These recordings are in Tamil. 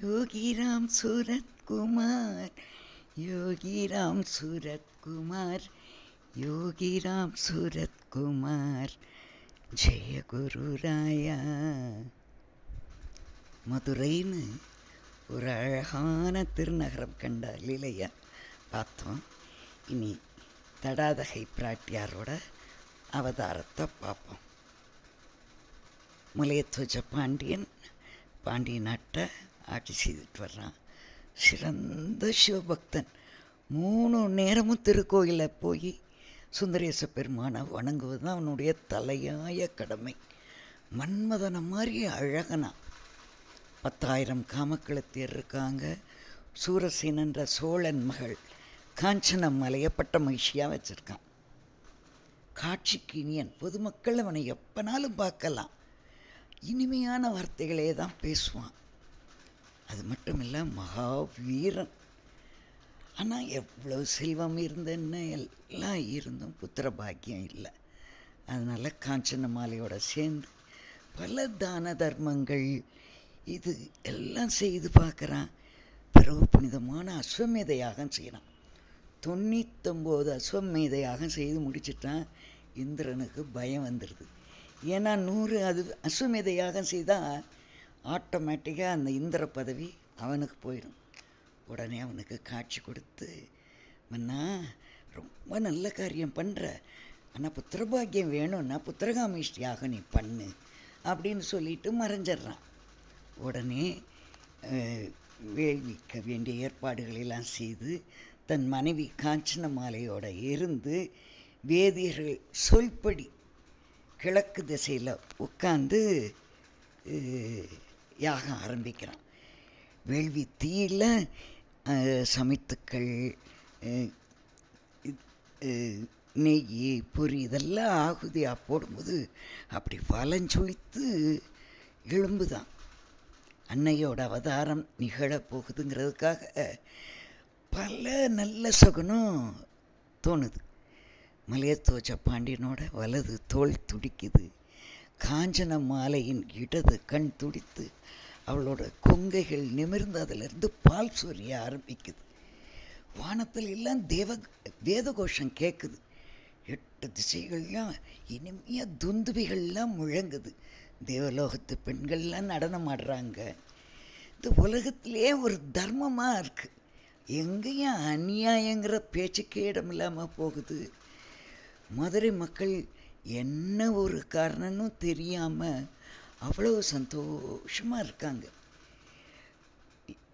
யோகிராம் சூரத்குமார் யோகிராம் சூரத்குமார் யோகிராம் சூரத்குமார் ஜெய குரு ராயா மதுரைன்னு ஒரு அழகான திருநகரம் கண்ட இல்லையா பார்த்தோம் இனி தடாதகை பிராட்டியாரோட அவதாரத்தை பார்ப்போம் மலையத்துவச்ச பாண்டியன் பாண்டிய நாட்டை ஆட்சி செய்துட்டு வர்றான் சிறந்த சிவபக்தன் மூணு நேரமும் திருக்கோயிலில் போய் சுந்தரேச பெருமானை வணங்குவது தான் அவனுடைய தலையாய கடமை மன்மதனை மாதிரி அழகனா பத்தாயிரம் காமக்கிழத்தியர் இருக்காங்க என்ற சோழன் மகள் காஞ்சன மலையை பட்ட மகிழ்ச்சியாக வச்சுருக்கான் காட்சிக்கு இனியன் பொதுமக்கள் அவனை எப்பனாலும் பார்க்கலாம் இனிமையான வார்த்தைகளே தான் பேசுவான் அது மட்டும் இல்லை மகா வீரன் ஆனால் எவ்வளோ செல்வம் இருந்ததுன்னு எல்லாம் இருந்தும் புத்திர பாக்கியம் இல்லை அதனால் காஞ்சன மாலையோட சேர்ந்து பல தான தர்மங்கள் இது எல்லாம் செய்து பார்க்குறான் பிறகு புனிதமான அஸ்வமேத செய்கிறான் தொண்ணூத்தொம்போது அஸ்வமேதையாக செய்து முடிச்சுட்டான் இந்திரனுக்கு பயம் வந்துடுது ஏன்னா நூறு அது அசுமிதையாக செய்தால் ஆட்டோமேட்டிக்காக அந்த இந்திர பதவி அவனுக்கு போயிடும் உடனே அவனுக்கு காட்சி கொடுத்து மன்னா ரொம்ப நல்ல காரியம் பண்ணுற ஆனால் புத்திரபாகியம் வேணும்னா புத்திரகாமிஷ்டியாக நீ பண்ணு அப்படின்னு சொல்லிட்டு மறைஞ்சிட்றான் உடனே வேள்விக்க வேண்டிய ஏற்பாடுகளெல்லாம் செய்து தன் மனைவி காஞ்சன மாலையோட இருந்து வேதியர்கள் சொல்படி கிழக்கு திசையில் உட்காந்து யாகம் ஆரம்பிக்கிறான் வேள்வி தீயில் சமைத்துக்கள் நெய் பொறி இதெல்லாம் ஆகுதியாக போடும்போது அப்படி வலஞ்சொலித்து எலும்பு தான் அன்னையோட அவதாரம் நிகழப் போகுதுங்கிறதுக்காக பல நல்ல சொகனும் தோணுது மலையத்தோஜ பாண்டியனோட வலது தோல் துடிக்குது காஞ்சன மாலையின் இடது கண் துடித்து அவளோட கொங்கைகள் அதிலிருந்து பால் சொரிய ஆரம்பிக்குது வானத்தில் எல்லாம் தேவ வேத கோஷம் கேட்குது எட்டு திசைகள்லாம் இனிமையாக துந்துபிகள்லாம் முழங்குது தேவலோகத்து பெண்கள்லாம் நடனம் ஆடுறாங்க இந்த உலகத்திலே ஒரு தர்மமாக இருக்குது எங்கேயும் அநியாயங்கிற பேச்சுக்கே இடம் இல்லாமல் போகுது மதுரை மக்கள் என்ன ஒரு காரணம்னு தெரியாமல் அவ்வளோ சந்தோஷமாக இருக்காங்க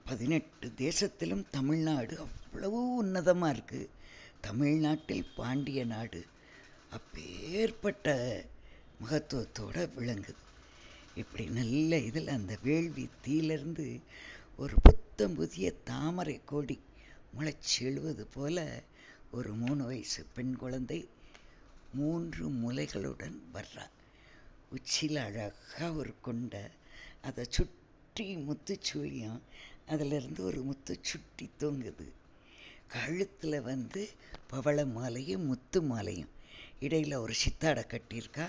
பதினெட்டு தேசத்திலும் தமிழ்நாடு அவ்வளவு உன்னதமாக இருக்குது தமிழ்நாட்டில் பாண்டிய நாடு அப்பேற்பட்ட மகத்துவத்தோடு விளங்குது இப்படி நல்ல இதில் அந்த வேள்வி தீயிலிருந்து ஒரு புத்தம் புதிய தாமரை கொடி முளைச்சி எழுவது போல ஒரு மூணு வயசு பெண் குழந்தை மூன்று முலைகளுடன் வர்றாங்க உச்சியில் அழகாக ஒரு கொண்டை அதை சுற்றி சுழியும் அதிலிருந்து ஒரு முத்து சுட்டி தூங்குது கழுத்தில் வந்து பவள மாலையும் முத்து மாலையும் இடையில் ஒரு சித்தாடை கட்டியிருக்கா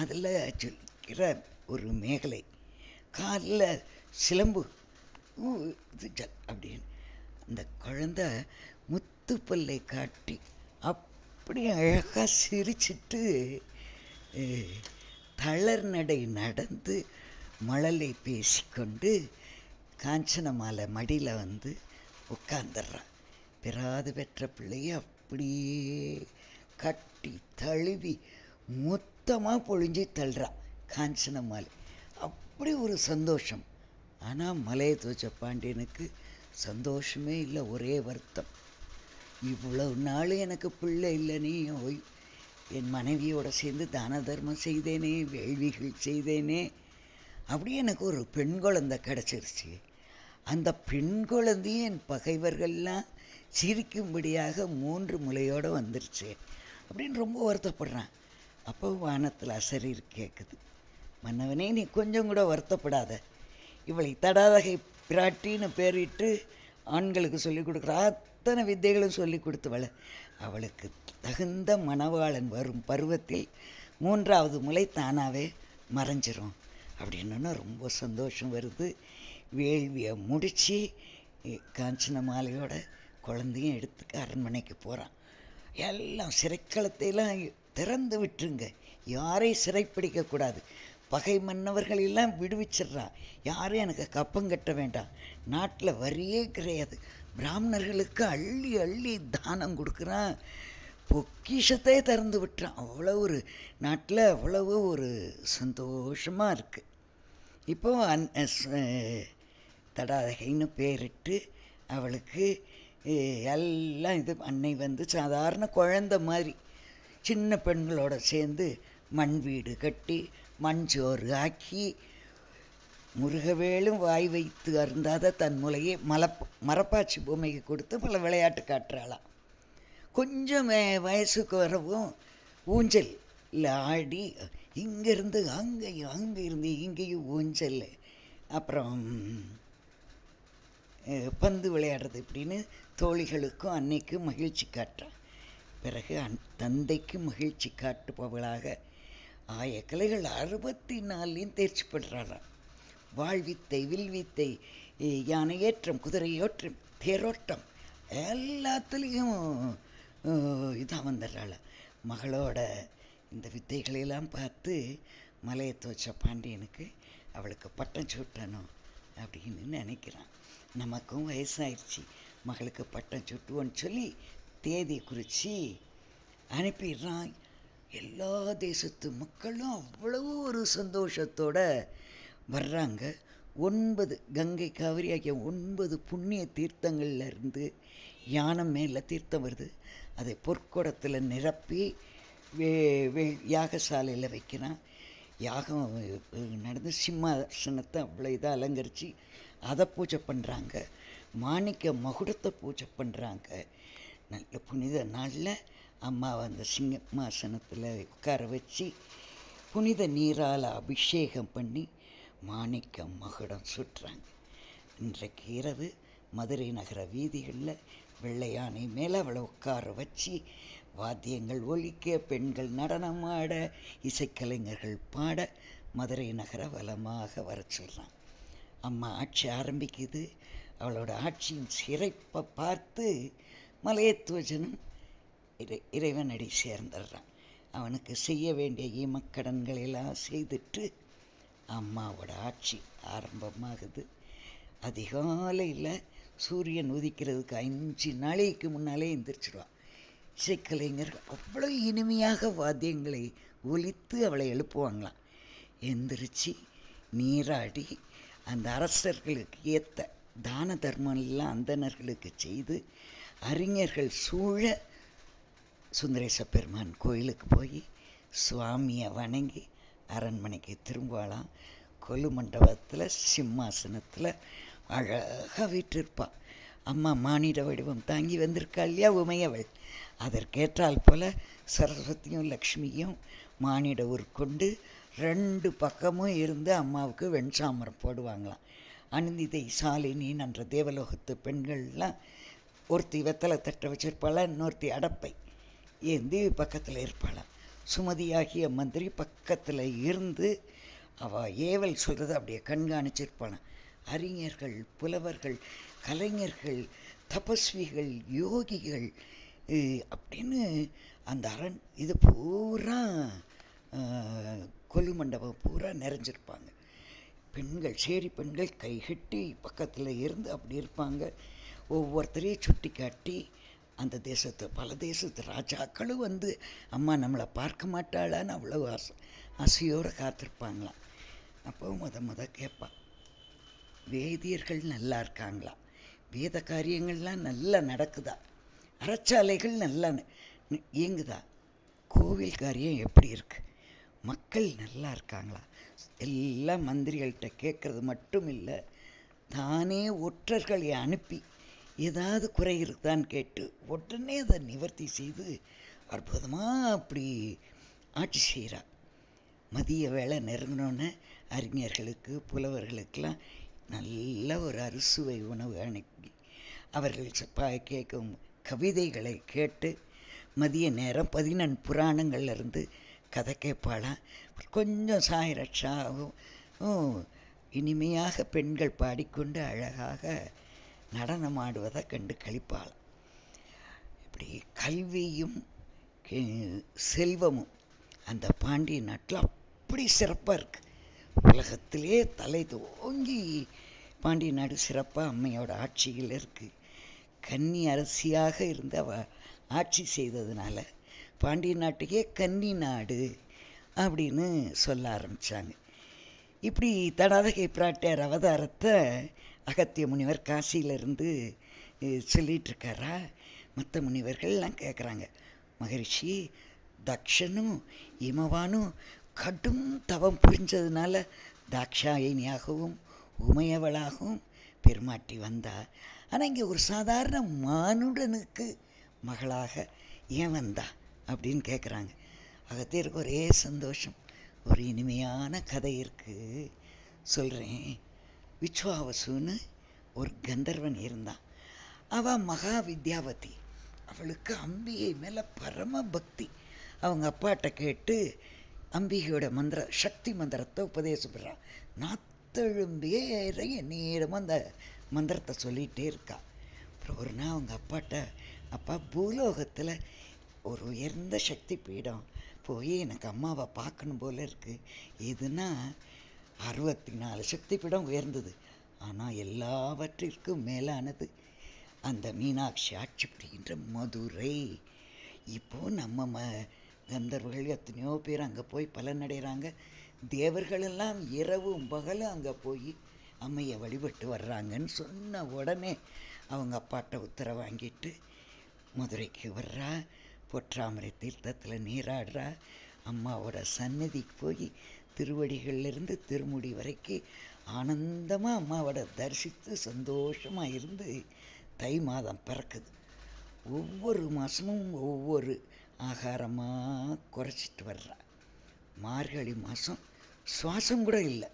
அதில் ஜொலிக்கிற ஒரு மேகலை காலில் சிலம்பு இது அப்படின்னு அந்த குழந்த பல்லை காட்டி அப் அப்படி அழகாக சிரிச்சிட்டு தளர் நடை நடந்து மழலை பேசிக்கொண்டு காஞ்சனமாலை மடியில் வந்து உட்காந்துடுறான் பெறாது பெற்ற பிள்ளையை அப்படியே கட்டி தழுவி மொத்தமாக பொழிஞ்சு தள்ளுறான் காஞ்சனமாலை அப்படி ஒரு சந்தோஷம் ஆனால் மலையை தூச்ச பாண்டியனுக்கு சந்தோஷமே இல்லை ஒரே வருத்தம் இவ்வளவு நாள் எனக்கு பிள்ளை இல்லைனே ஓய் என் மனைவியோட சேர்ந்து தான தர்மம் செய்தேனே வேள்விகள் செய்தேனே அப்படி எனக்கு ஒரு பெண் குழந்தை கிடச்சிருச்சு அந்த பெண் குழந்தையும் என் பகைவர்கள்லாம் சிரிக்கும்படியாக மூன்று முலையோடு வந்துருச்சு அப்படின்னு ரொம்ப வருத்தப்படுறான் அப்போ வானத்தில் அசரீர் கேட்குது மன்னவனே நீ கொஞ்சம் கூட வருத்தப்படாத இவளை தடாதகை பிராட்டின்னு பேரிட்டு ஆண்களுக்கு சொல்லிக் கொடுக்குறா அத்தனை வித்தைகளும் சொல்லி கொடுத்தவளை அவளுக்கு தகுந்த மணவாளன் வரும் பருவத்தில் மூன்றாவது முளை தானாகவே மறைஞ்சிரும் அப்படின்னா ரொம்ப சந்தோஷம் வருது வேள்வியை முடித்து காஞ்சன மாலையோட குழந்தையும் எடுத்துக்க அரண்மனைக்கு போகிறான் எல்லாம் சிறைக்களத்தையெல்லாம் திறந்து விட்டுருங்க யாரை சிறைப்பிடிக்கக்கூடாது பகை மன்னவர்கள் எல்லாம் விடுவிச்சிடுறான் யாரும் எனக்கு கப்பம் கட்ட வேண்டாம் நாட்டில் வரியே கிடையாது பிராமணர்களுக்கு அள்ளி அள்ளி தானம் கொடுக்குறான் பொக்கிஷத்தை திறந்து விட்டான் அவ்வளோ ஒரு நாட்டில் அவ்வளவு ஒரு சந்தோஷமாக இருக்குது இப்போ அந் தடாதகைன்னு பேரிட்டு அவளுக்கு எல்லாம் இது அன்னை வந்து சாதாரண குழந்த மாதிரி சின்ன பெண்களோட சேர்ந்து மண் வீடு கட்டி மண் சோறு ஆக்கி முருகவேலும் வாய் வைத்து அருந்தாத தன் முலையை மலப் மரப்பாச்சி பூமைக்கு கொடுத்து பல விளையாட்டு காட்டுறாளாம் கொஞ்சம் வயசுக்கு வரவும் ஊஞ்சல் ஆடி இங்கேருந்து அங்கேயும் அங்கே இருந்து இங்கேயும் ஊஞ்சல் அப்புறம் பந்து விளையாடுறது இப்படின்னு தோழிகளுக்கும் அன்னைக்கும் மகிழ்ச்சி காட்டுறான் பிறகு அந் தந்தைக்கு மகிழ்ச்சி காட்டுபவளாக ஆயக்கலைகள் அறுபத்தி நாலுலேயும் தேர்ச்சி பெற்றாளாம் வாழ்வித்தை வில்வித்தை யானை குதிரை குதிரையோற்றம் தேரோட்டம் எல்லாத்துலேயும் இதாக வந்துடுறாள் மகளோட இந்த வித்தைகளையெல்லாம் பார்த்து மலையை துவச்ச பாண்டியனுக்கு அவளுக்கு பட்டம் சுட்டணும் அப்படின்னு நினைக்கிறான் நமக்கும் வயசாயிடுச்சு மகளுக்கு பட்டம் சுட்டுவோன்னு சொல்லி தேதி குறித்து அனுப்பிடுறான் எல்லா தேசத்து மக்களும் அவ்வளவு ஒரு சந்தோஷத்தோட வர்றாங்க ஒன்பது கங்கை காவிரி ஆகிய ஒன்பது புண்ணிய தீர்த்தங்கள்ல இருந்து மேலே தீர்த்தம் வருது அதை பொற்குடத்தில் நிரப்பி வே வே யாகசாலையில் வைக்கிறான் யாகம் நடந்து சிம்மாசனத்தை அவ்வளோ இதாக அலங்கரித்து அதை பூஜை பண்ணுறாங்க மாணிக்க மகுடத்தை பூஜை பண்ணுறாங்க நல்ல புனித நாளில் அம்மாவை அந்த சிம்மாசனத்தில் உட்கார வச்சு புனித நீரால் அபிஷேகம் பண்ணி மாணிக்க மகுடம் சுற்றுறாங்க இன்றைக்கு இரவு மதுரை நகர வீதிகளில் வெள்ளையானை மேலே அவளை உட்கார வச்சு வாத்தியங்கள் ஒழிக்க பெண்கள் நடனமாட இசைக்கலைஞர்கள் பாட மதுரை நகர வளமாக வர சொல்கிறான் அம்மா ஆட்சி ஆரம்பிக்குது அவளோட ஆட்சியின் சிறைப்பை பார்த்து மலையத்துவஜனும் இறை இறைவனடி சேர்ந்துடுறான் அவனுக்கு செய்ய வேண்டிய ஈமக்கடன்களை எல்லாம் செய்துட்டு அம்மாவோட ஆட்சி ஆரம்பமாகுது அதிகாலையில் சூரியன் உதிக்கிறதுக்கு அஞ்சு நாளைக்கு முன்னாலே எந்திரிச்சிடுவான் இசைக்கலைஞர் அவ்வளோ இனிமையாக வாத்தியங்களை ஒலித்து அவளை எழுப்புவாங்களாம் எந்திரிச்சு நீராடி அந்த அரசர்களுக்கு ஏற்ற தான தர்மம்லாம் அந்தணர்களுக்கு செய்து அறிஞர்கள் சூழ சுந்தரேச பெருமான் கோயிலுக்கு போய் சுவாமியை வணங்கி அரண்மனைக்கு திரும்பலாம் கொலு மண்டபத்தில் சிம்மாசனத்தில் அழகாக வீட்டிருப்பாள் அம்மா மானிட வடிவம் தாங்கி வந்திருக்காள் இல்லையா உமையவள் அதற்கேற்றால் போல சரஸ்வதியும் லக்ஷ்மியும் மானிட உருக்கொண்டு ரெண்டு பக்கமும் இருந்து அம்மாவுக்கு வெண்சாமரம் போடுவாங்களாம் அனிந்திதை சாலினின்னு என்ற தேவலோகத்து பெண்கள்லாம் ஒருத்தி வெத்தலை தட்டை வச்சிருப்பாளா இன்னொருத்தி அடப்பை ஏந்தி பக்கத்தில் இருப்பாளாம் சுமதியாகிய மந்திரி பக்கத்தில் இருந்து அவள் ஏவல் சொல்கிறத அப்படியே கண்காணிச்சிருப்பான அறிஞர்கள் புலவர்கள் கலைஞர்கள் தபஸ்விகள் யோகிகள் அப்படின்னு அந்த அரண் இது பூரா கொலு மண்டபம் பூரா நிறைஞ்சிருப்பாங்க பெண்கள் சேரி பெண்கள் கைகட்டி பக்கத்தில் இருந்து அப்படி இருப்பாங்க ஒவ்வொருத்தரையும் சுட்டி காட்டி அந்த தேசத்து பல தேசத்து ராஜாக்களும் வந்து அம்மா நம்மளை பார்க்க மாட்டாளான்னு அவ்வளோ ஆசை ஆசையோடு காத்திருப்பாங்களாம் அப்போ முத முத கேட்பான் வேதியர்கள் நல்லா இருக்காங்களா வேத காரியங்கள்லாம் நல்லா நடக்குதா அறச்சாலைகள் நல்லா இயங்குதா கோவில் காரியம் எப்படி இருக்கு மக்கள் நல்லா இருக்காங்களா எல்லா மந்திரிகள்கிட்ட கேட்குறது மட்டும் இல்லை தானே ஒற்றர்களை அனுப்பி ஏதாவது குறை இருக்குதான்னு கேட்டு உடனே அதை நிவர்த்தி செய்து அற்புதமாக அப்படி ஆட்சி செய்கிறா மதிய வேலை நெருங்கினோன்னே அறிஞர்களுக்கு புலவர்களுக்கெல்லாம் நல்ல ஒரு அறுசுவை உணவு அனுப்பி அவர்கள் செப்பா கேட்கும் கவிதைகளை கேட்டு மதிய நேரம் பதினெண் புராணங்கள்லேருந்து கதை கேட்பாளாம் கொஞ்சம் சாய் இனிமையாக பெண்கள் பாடிக்கொண்டு அழகாக நடனமாடுவதை கண்டு கழிப்பாள் இப்படி கல்வியும் செல்வமும் அந்த பாண்டிய நாட்டில் அப்படி சிறப்பாக இருக்கு உலகத்திலே தலை தோங்கி பாண்டிய நாடு சிறப்பாக அம்மையோட ஆட்சியில் இருக்குது கன்னி அரசியாக இருந்த ஆட்சி செய்ததுனால பாண்டிய நாட்டுக்கே கன்னி நாடு அப்படின்னு சொல்ல ஆரம்பித்தாங்க இப்படி தடாதகை பிராட்டியார் அவதாரத்தை அகத்திய முனிவர் காசியிலிருந்து சொல்லிகிட்ருக்காரா மற்ற முனிவர்கள்லாம் கேட்குறாங்க மகரிஷி தக்ஷனும் இமவானும் கடும் தவம் புரிஞ்சதுனால தாக்ஷாயினியாகவும் உமையவளாகவும் பெருமாட்டி வந்தா ஆனால் இங்கே ஒரு சாதாரண மானுடனுக்கு மகளாக ஏன் வந்தா அப்படின்னு கேட்குறாங்க அகத்தியருக்கு ஒரே சந்தோஷம் ஒரு இனிமையான கதை இருக்குது சொல்கிறேன் விச்வாவசுன்னு ஒரு கந்தர்வன் இருந்தான் அவள் மகா வித்யாவதி அவளுக்கு அம்பிகை மேலே பரம பக்தி அவங்க அப்பாட்ட கேட்டு அம்பிகையோட மந்திர சக்தி மந்திரத்தை உபதேசப்படுறான் நாத்தெழும்பியே நேரமும் அந்த மந்திரத்தை சொல்லிகிட்டே இருக்கா அப்புறம் ஒரு நாள் அவங்க அப்பாட்ட அப்பா பூலோகத்தில் ஒரு உயர்ந்த சக்தி பீடம் போய் எனக்கு அம்மாவை பார்க்கணும் போல இருக்குது எதுனா அறுபத்தி நாலு சக்தி பீடம் உயர்ந்தது ஆனால் எல்லாவற்றிற்கும் மேலானது அந்த மீனாட்சி ஆட்சி புரிகின்ற மதுரை இப்போ நம்ம ம கந்தர்வர்கள் எத்தனையோ பேர் அங்கே போய் பலனடைகிறாங்க தேவர்களெல்லாம் இரவும் பகலும் அங்கே போய் அம்மையை வழிபட்டு வர்றாங்கன்னு சொன்ன உடனே அவங்க அப்பாட்ட உத்தரவு வாங்கிட்டு மதுரைக்கு வர்றா பொற்றாமரை தீர்த்தத்தில் நீராடுறா அம்மாவோட சந்நிதிக்கு போய் திருவடிகள்லேருந்து திருமுடி வரைக்கும் ஆனந்தமாக அம்மாவோட தரிசித்து சந்தோஷமாக இருந்து தை மாதம் பிறக்குது ஒவ்வொரு மாதமும் ஒவ்வொரு ஆகாரமாக குறைச்சிட்டு வர்றா மார்கழி மாதம் சுவாசம் கூட இல்லை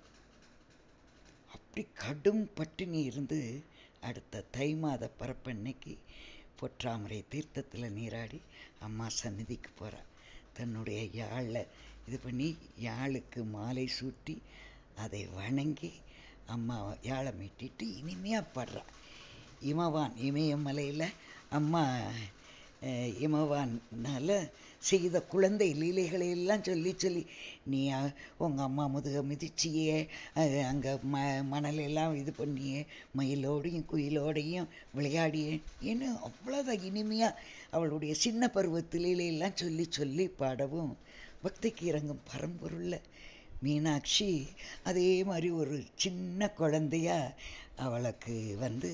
அப்படி கடும் பட்டினி இருந்து அடுத்த தை மாத பரப்பன்னைக்கு பொற்றாமரை தீர்த்தத்தில் நீராடி அம்மா சந்நிதிக்கு போகிறாள் தன்னுடைய யாழில் இது பண்ணி யாழுக்கு மாலை சூட்டி அதை வணங்கி அம்மா யாழை மீட்டிட்டு இனிமையாக பாடுறான் இமவான் இமயமலையில் அம்மா இமவான்னால செய்த குழந்தை லீலைகளை எல்லாம் சொல்லி சொல்லி நீ உங்கள் அம்மா முதுக மிதிச்சியே அங்கே ம மணலெல்லாம் இது பண்ணியே மயிலோடையும் குயிலோடையும் விளையாடியே ஏன்னு அவ்வளோதான் இனிமையாக அவளுடைய சின்ன பருவத்து லீலையெல்லாம் சொல்லி சொல்லி பாடவும் பக்திக்கு இறங்கும் பரம்பொருள்ல மீனாட்சி அதே மாதிரி ஒரு சின்ன குழந்தையா அவளுக்கு வந்து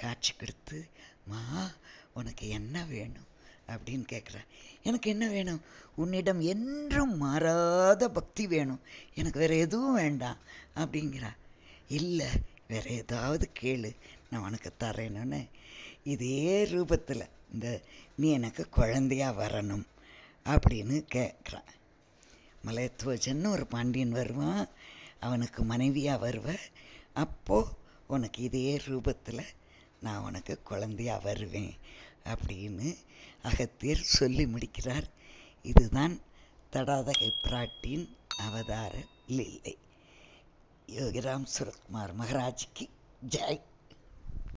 காட்சி கொடுத்து மா உனக்கு என்ன வேணும் அப்படின்னு கேட்குறான் எனக்கு என்ன வேணும் உன்னிடம் என்றும் மாறாத பக்தி வேணும் எனக்கு வேறு எதுவும் வேண்டாம் அப்படிங்கிறா இல்லை வேறு ஏதாவது கேளு நான் உனக்கு தரேன்னு இதே ரூபத்தில் இந்த நீ எனக்கு குழந்தையா வரணும் அப்படின்னு கேட்குறேன் மலையத்துவஜன் ஒரு பாண்டியன் வருவான் அவனுக்கு மனைவியாக வருவ அப்போது உனக்கு இதே ரூபத்தில் நான் உனக்கு குழந்தையாக வருவேன் அப்படின்னு அகத்தியர் சொல்லி முடிக்கிறார் இதுதான் தடாதகை பிராட்டின் அவதார லீலை யோகிராம் சுரத்குமார் மகராஜ்க்கு ஜெய்